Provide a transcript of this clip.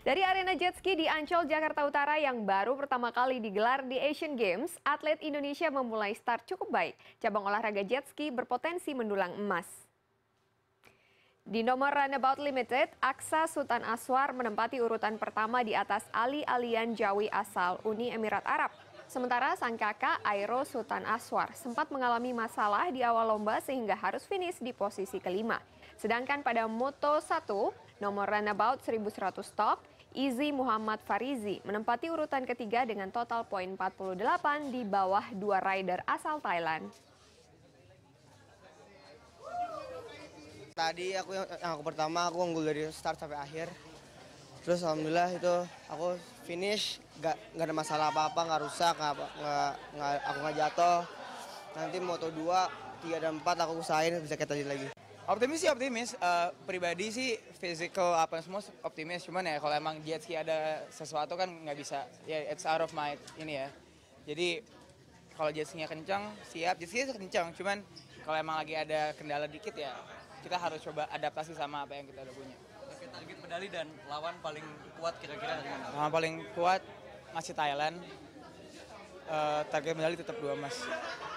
Dari arena jetski di Ancol, Jakarta Utara yang baru pertama kali digelar di Asian Games, atlet Indonesia memulai start cukup baik. Cabang olahraga jetski berpotensi mendulang emas. Di nomor Runabout Limited, Aksa Sultan Aswar menempati urutan pertama di atas Ali Alian Jawi asal Uni Emirat Arab. Sementara sang kakak Airo Sultan Aswar sempat mengalami masalah di awal lomba sehingga harus finish di posisi kelima. Sedangkan pada Moto 1, nomor runabout 1100 top, Izzy Muhammad Farizi menempati urutan ketiga dengan total poin 48 di bawah dua rider asal Thailand. Tadi aku yang aku pertama aku unggul dari start sampai akhir terus alhamdulillah itu aku finish gak, gak ada masalah apa-apa nggak rusak gak, gak, gak, aku nggak jatuh nanti moto dua tiga dan 4 aku usahain bisa kita tadi lagi optimis sih optimis uh, pribadi sih physical apa semua optimis cuman ya kalau emang jet ski ada sesuatu kan nggak bisa ya yeah, it's out of my ini ya jadi kalau jet ski kencang siap jet ski kencang cuman kalau emang lagi ada kendala dikit ya kita harus coba adaptasi sama apa yang kita udah punya kali dan lawan paling kuat kira-kira Lawan paling kuat masih Thailand. Uh, target medali tetap dua mas.